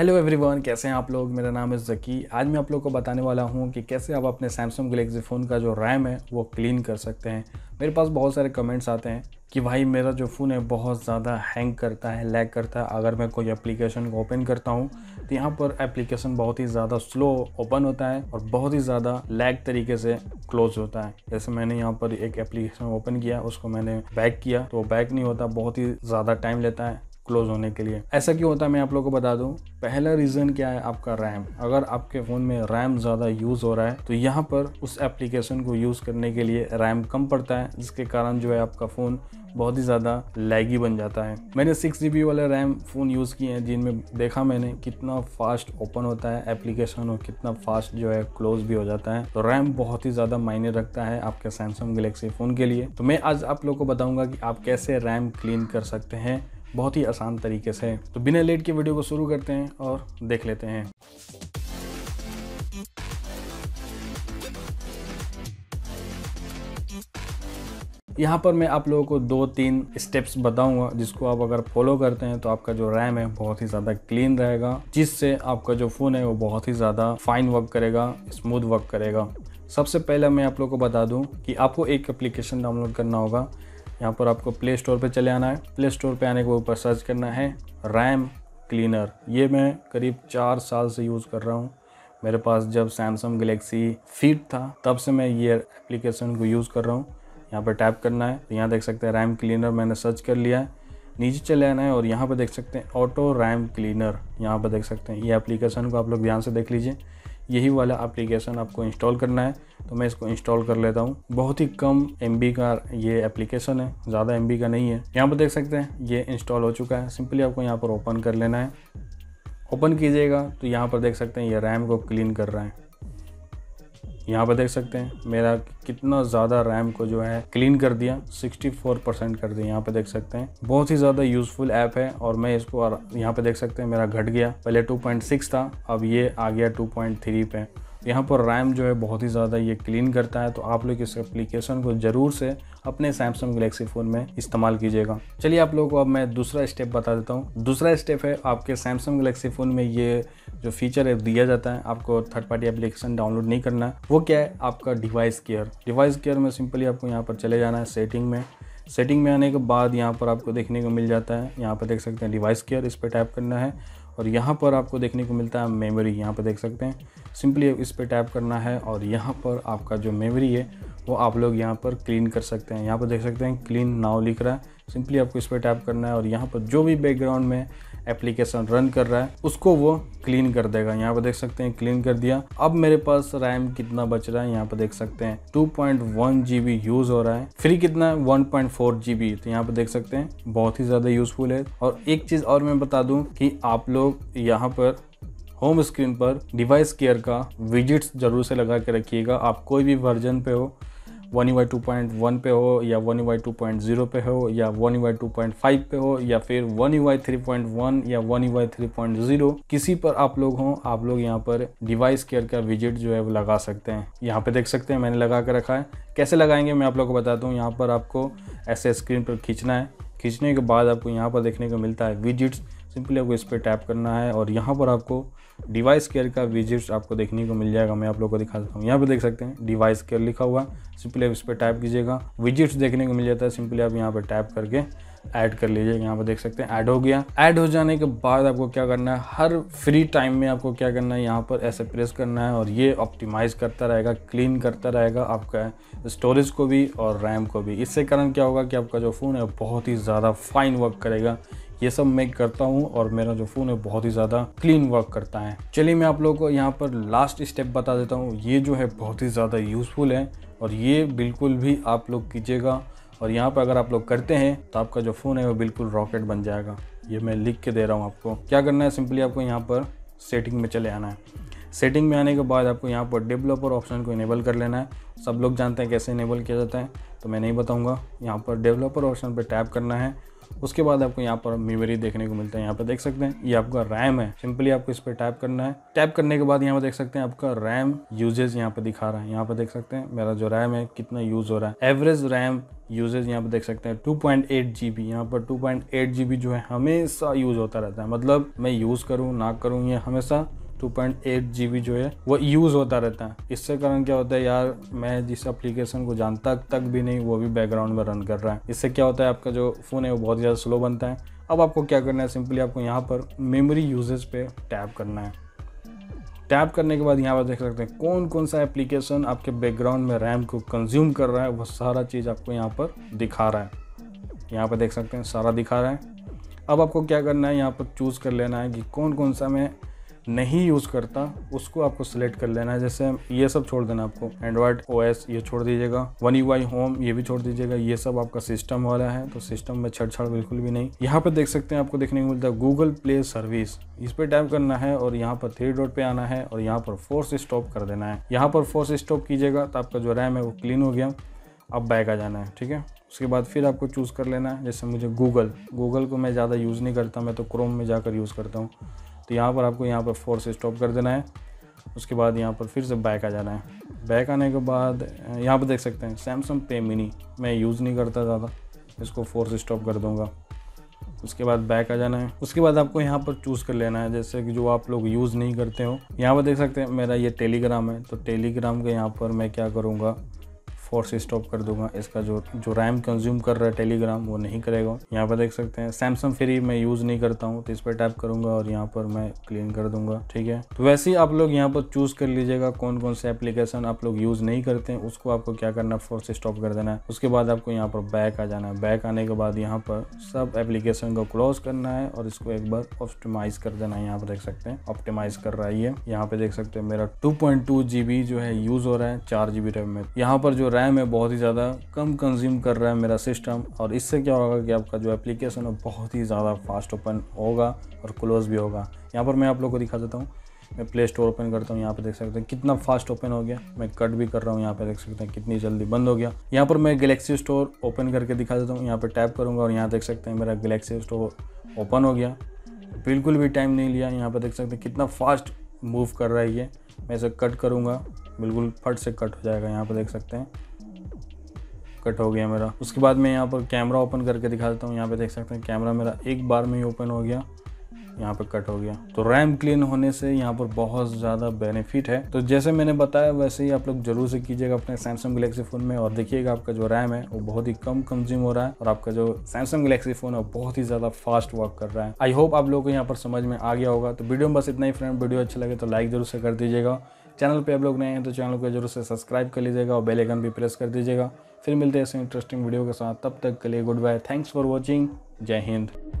hello everyone कैसे हैं आप लोग मेरा नाम है जकी आज मैं आप लोग को बताने वाला हूं कि कैसे आप अपने सैमसंग गलेक्सी फ़ोन का जो रैम है वो क्लीन कर सकते हैं मेरे पास बहुत सारे कमेंट्स आते हैं कि भाई मेरा जो फ़ोन है बहुत ज़्यादा हैंग करता है लैग करता है अगर मैं कोई एप्लीकेशन को ओपन करता हूँ तो यहाँ पर एप्लीकेशन बहुत ही ज़्यादा स्लो ओपन होता है और बहुत ही ज़्यादा लैग तरीके से क्लोज होता है जैसे मैंने यहाँ पर एक एप्लीकेशन ओपन किया उसको मैंने बैक किया तो बैक नहीं होता बहुत ही ज़्यादा टाइम लेता है क्लोज होने के लिए ऐसा क्यों होता है मैं आप लोगों को बता दूं पहला रीज़न क्या है आपका रैम अगर आपके फ़ोन में रैम ज़्यादा यूज़ हो रहा है तो यहाँ पर उस एप्लीकेशन को यूज़ करने के लिए रैम कम पड़ता है जिसके कारण जो है आपका फ़ोन बहुत ही ज़्यादा लैगी बन जाता है मैंने सिक्स जी वाले रैम फ़ोन यूज़ किए हैं जिनमें देखा मैंने कितना फास्ट ओपन होता है एप्लीकेशन और कितना फास्ट जो है क्लोज भी हो जाता है तो रैम बहुत ही ज़्यादा मायने रखता है आपके सैमसंग गलेक्सी फ़ोन के लिए तो मैं आज आप लोग को बताऊँगा कि आप कैसे रैम क्लीन कर सकते हैं बहुत ही आसान तरीके से तो बिना लेट के वीडियो को शुरू करते हैं और देख लेते हैं यहाँ पर मैं आप लोगों को दो तीन स्टेप्स बताऊंगा जिसको आप अगर फॉलो करते हैं तो आपका जो रैम है बहुत ही ज़्यादा क्लीन रहेगा जिससे आपका जो फ़ोन है वो बहुत ही ज़्यादा फाइन वर्क करेगा स्मूथ वर्क करेगा सबसे पहले मैं आप लोगों को बता दूं कि आपको एक एप्लीकेशन डाउनलोड करना होगा यहाँ पर आपको प्ले स्टोर पर चले आना है प्ले स्टोर पर आने के ऊपर सर्च करना है रैम क्लीनर ये मैं करीब चार साल से यूज़ कर रहा हूँ मेरे पास जब सैमसंग गलेक्सी फिट था तब से मैं ये एप्लीकेशन को यूज़ कर रहा हूँ यहाँ पर टैप करना है तो यहाँ देख सकते हैं रैम क्लीनर मैंने सर्च कर लिया है नीचे चले आना है और यहाँ पर देख सकते हैं ऑटो रैम क्लीनर यहाँ पर देख सकते हैं ये एप्लीकेशन को आप लोग ध्यान से देख लीजिए यही वाला एप्लीकेशन आपको इंस्टॉल करना है तो मैं इसको इंस्टॉल कर लेता हूँ बहुत ही कम एम का ये एप्लीकेशन है ज़्यादा एम का नहीं है यहाँ पर देख सकते हैं ये इंस्टॉल हो चुका है सिंपली आपको यहाँ पर ओपन कर लेना है ओपन कीजिएगा तो यहाँ पर देख सकते हैं ये रैम को क्लीन कर रहा है यहाँ पर देख सकते हैं मेरा कितना ज़्यादा रैम को जो है क्लीन कर दिया 64 परसेंट कर दिया यहाँ पे देख सकते हैं बहुत ही ज़्यादा यूज़फुल ऐप है और मैं इसको यहाँ पे देख सकते हैं मेरा घट गया पहले 2.6 था अब ये आ गया 2.3 पे यहाँ पर रैम जो है बहुत ही ज़्यादा ये क्लीन करता है तो आप लोग इस एप्लीकेशन को ज़रूर से अपने सैमसंग गलेक्सी फ़ोन में इस्तेमाल कीजिएगा चलिए आप लोगों को अब मैं दूसरा स्टेप बता देता हूँ दूसरा स्टेप है आपके सैमसंग गलेक्सी फ़ोन में ये जो फीचर है दिया जाता है आपको थर्ड पार्टी एप्लीकेशन डाउनलोड नहीं करना है वो क्या है आपका डिवाइस केयर डिवाइस केयर में सिंपली आपको यहाँ पर चले जाना है सेटिंग में सेटिंग में आने के बाद यहाँ पर आपको देखने को मिल जाता है यहाँ पर देख सकते हैं डिवाइस केयर इस पर टाइप करना है और यहाँ पर आपको देखने को मिलता है मेमोरी यहाँ पर देख सकते हैं सिंपली इस पर टैप करना है और यहाँ पर आपका जो मेमोरी है वो आप लोग यहाँ पर क्लीन कर सकते हैं यहाँ पर देख सकते हैं क्लीन नाव लिख रहा है सिंपली आपको इस पर टैप करना है और यहाँ पर जो भी बैकग्राउंड में एप्लीकेशन रन कर रहा है उसको वो क्लीन कर देगा यहाँ पर देख सकते हैं क्लीन कर दिया अब मेरे पास रैम कितना बच रहा है यहाँ पर देख सकते हैं two point one GB use यूज हो रहा है फ्री कितना है वन पॉइंट फोर जी बी तो यहाँ पर देख सकते हैं बहुत ही ज़्यादा यूजफुल है और एक चीज़ और मैं बता दूँ कि आप लोग यहाँ पर होम स्क्रीन पर डिवाइस केयर का विजिट्स जरूर से लगा के रखिएगा आप कोई भी वर्जन पे हो One UI two point one पे हो या One UI two point zero पे हो या One UI two point five पे हो या फिर One UI three point one या One UI three point zero किसी पर आप लोग हों आप लोग यहाँ पर डिवाइस केयर का विजिट जो है वो लगा सकते हैं यहाँ पे देख सकते हैं मैंने लगा कर रखा है कैसे लगाएंगे मैं आप लोग को बताता हूँ यहाँ पर आपको ऐसे स्क्रीन पर खींचना है खींचने के बाद आपको यहाँ पर देखने को मिलता है विजिट्स सिंपली आपको इस पर टैप करना है और यहाँ पर आपको डिवाइस केयर का विजिट्स आपको देखने को मिल जाएगा मैं आप लोग को दिखा सकता हूँ यहाँ पे देख सकते हैं डिवाइस केयर लिखा हुआ सिंपली आप इस पर टाइप कीजिएगा विजिट्स देखने को मिल जाता है सिंपली आप यहाँ पर टाइप करके ऐड कर लीजिएगा यहाँ पर देख सकते हैं ऐड हो गया ऐड हो जाने के बाद आपको क्या करना है हर फ्री टाइम में आपको क्या करना है यहाँ पर ऐसे प्रेस करना है और ये ऑप्टिमाइज़ करता रहेगा क्लीन करता रहेगा आपका स्टोरेज को भी और रैम को भी इससे कारण क्या होगा कि आपका जो फ़ोन है बहुत ही ज़्यादा फाइन वर्क करेगा ये सब मैं करता हूँ और मेरा जो फ़ोन है बहुत ही ज़्यादा क्लीन वर्क करता है चलिए मैं आप लोगों को यहाँ पर लास्ट स्टेप बता देता हूँ ये जो है बहुत ही ज़्यादा यूज़फुल है और ये बिल्कुल भी आप लोग कीजिएगा और यहाँ पर अगर आप लोग करते हैं तो आपका जो फ़ोन है वो बिल्कुल रॉकेट बन जाएगा ये मैं लिख के दे रहा हूँ आपको क्या करना है सिंपली आपको यहाँ पर सेटिंग में चले आना है सेटिंग में आने के बाद आपको यहाँ पर डेवलपर ऑप्शन को इनेबल कर लेना है सब लोग जानते हैं कैसे इनेबल किया जाता है तो मैं नहीं बताऊँगा यहाँ पर डेवलपर ऑप्शन पर टैप करना है उसके बाद आपको यहाँ पर मेमोरी देखने को मिलता है यहाँ पर देख सकते हैं ये आपका रैम है सिंपली आपको इस पर टैप करना है टैप करने के बाद यहाँ पर देख सकते हैं आपका रैम यूजेज यहाँ पर दिखा रहा है यहाँ पर देख सकते हैं मेरा जो रैम है कितना यूज हो रहा है एवरेज रैम यूजेज यहाँ पर देख सकते हैं 2.8 पॉइंट यहाँ पर 2.8 पॉइंट जो है हमेशा यूज होता रहता है मतलब मैं यूज़ करूँ ना करूँ ये हमेशा टू पॉइंट एट जी बी जो है वो यूज़ होता रहता है इससे कारण क्या होता है यार मैं जिस एप्लीकेशन को जानता तक भी नहीं वो भी बैकग्राउंड में रन कर रहा है इससे क्या होता है आपका जो फ़ोन है वो बहुत ज़्यादा स्लो बनता है अब आपको क्या करना है सिंपली आपको यहाँ पर मेमोरी यूजेज पे टैप करना है टैप करने के बाद यहाँ पर देख सकते हैं कौन कौन सा एप्लीकेशन आपके बैकग्राउंड में रैम को कंज्यूम कर रहा है वह सारा चीज़ आपको यहाँ पर दिखा रहा है यहाँ पर देख सकते हैं सारा दिखा रहा है अब आपको क्या करना है यहाँ पर चूज़ कर लेना है कि कौन कौन सा मैं नहीं यूज़ करता उसको आपको सिलेक्ट कर लेना है जैसे ये सब छोड़ देना आपको एंड्रॉयड ओ ये छोड़ दीजिएगा वन यू आई होम ये भी छोड़ दीजिएगा ये सब आपका सिस्टम वाला है तो सिस्टम में छेड़छाड़ बिल्कुल भी नहीं यहाँ पर देख सकते हैं आपको देखने को मिलता है गूगल प्ले सर्विस इस पर टाइप करना है और यहाँ पर थ्री डॉट पे आना है और यहाँ पर फोर्स स्टॉप कर देना है यहाँ पर फोर्स स्टॉप कीजिएगा तो आपका जो रैम है वो क्लीन हो गया अब बैग आ जाना है ठीक है उसके बाद फिर आपको चूज़ कर लेना है जैसे मुझे गूगल गूगल को मैं ज़्यादा यूज़ नहीं करता मैं तो क्रोम में जाकर यूज़ करता हूँ तो यहाँ पर आपको यहाँ पर फोर से स्टॉप कर देना है उसके बाद यहाँ पर फिर से बैक आ जाना है बैक आने के बाद यहाँ पर देख सकते हैं सैमसंग पे मिनी मैं यूज़ नहीं करता ज़्यादा इसको फोर से स्टॉप कर दूँगा उसके बाद बैक आ जाना है उसके बाद आपको यहाँ पर चूज़ कर लेना है जैसे कि जो आप लोग यूज़ नहीं करते हो यहाँ पर देख सकते हैं मेरा ये टेलीग्राम है तो टेलीग्राम के यहाँ पर मैं क्या करूँगा फोर्स स्टॉप कर दूंगा इसका जो जो रैम कंज्यूम कर रहा है टेलीग्राम वो नहीं करेगा यहाँ पर देख सकते हैं सैमसंग फ्री मैं यूज़ नहीं करता हूँ तो इस पर टैप करूंगा और यहाँ पर मैं क्लीन कर दूंगा ठीक है तो वैसे ही आप लोग यहाँ पर चूज़ कर लीजिएगा कौन कौन से एप्लीकेशन आप लोग यूज़ नहीं करते हैं उसको आपको क्या करना है फोर्स स्टॉप कर देना है उसके बाद आपको यहाँ पर बैक आ जाना है बैक आने के बाद यहाँ पर सब एप्लीकेशन को क्लोज करना है और इसको एक बार ऑप्टिमाइज कर देना है यहाँ पर देख सकते हैं ऑप्टिमाइज कर रहा है यहाँ पे देख सकते हैं मेरा टू पॉइंट टू जो है यूज़ हो रहा है चार जीबी रैम में यहाँ पर जो रैम है बहुत ही ज़्यादा कम कंज्यूम कर रहा है मेरा सिस्टम और इससे क्या होगा कि आपका जो एप्लीकेशन है बहुत ही ज़्यादा फास्ट ओपन होगा और क्लोज भी होगा यहाँ पर मैं आप लोग को दिखा देता हूँ मैं प्ले स्टोर ओपन करता हूँ यहाँ पर देख सकते हैं कितना फास्ट ओपन हो गया मैं कट भी कर रहा हूँ यहाँ पर देख सकते हैं कितनी जल्दी बंद हो गया यहाँ पर मैं गलेक्सी स्टोर ओपन करके दिखा देता हूँ यहाँ पर टैप करूँगा और यहाँ देख सकते हैं मेरा गलेक्सी स्टोर ओपन हो गया बिल्कुल भी टाइम नहीं लिया यहाँ पर देख सकते हैं कितना फास्ट मूव कर रहा है ये मैं इसे कट करूँगा बिल्कुल फट से कट हो जाएगा यहाँ पर देख सकते हैं कट हो गया मेरा उसके बाद मैं यहाँ पर कैमरा ओपन करके दिखा देता हूँ यहाँ पे देख सकते हैं कैमरा मेरा एक बार में ही ओपन हो गया यहाँ पर कट हो गया तो रैम क्लीन होने से यहाँ पर बहुत ज़्यादा बेनिफिट है तो जैसे मैंने बताया वैसे ही आप लोग जरूर से कीजिएगा अपने सैमसंग गलेक्सी फ़ोन में और देखिएगा आपका जो रैम है वो बहुत ही कम कंज्यूम हो रहा है और आपका जो सैमसंग गलेक्सी फ़ोन है बहुत ही ज़्यादा फास्ट वर्क कर रहा है आई होप आप लोग को यहाँ पर समझ में आ गया होगा तो वीडियो में बस इतना ही फ्रेंड वीडियो अच्छा लगे तो लाइक जरूर से कर दीजिएगा चैनल पर आप लोग नए हैं तो चैनल को जरूर से सब्सक्राइब कर लीजिएगा और बेल भी प्रेस कर दीजिएगा फिर मिलते हैं ऐसे इंटरेस्टिंग वीडियो के साथ तब तक के लिए good bye thanks for watching जय हिंद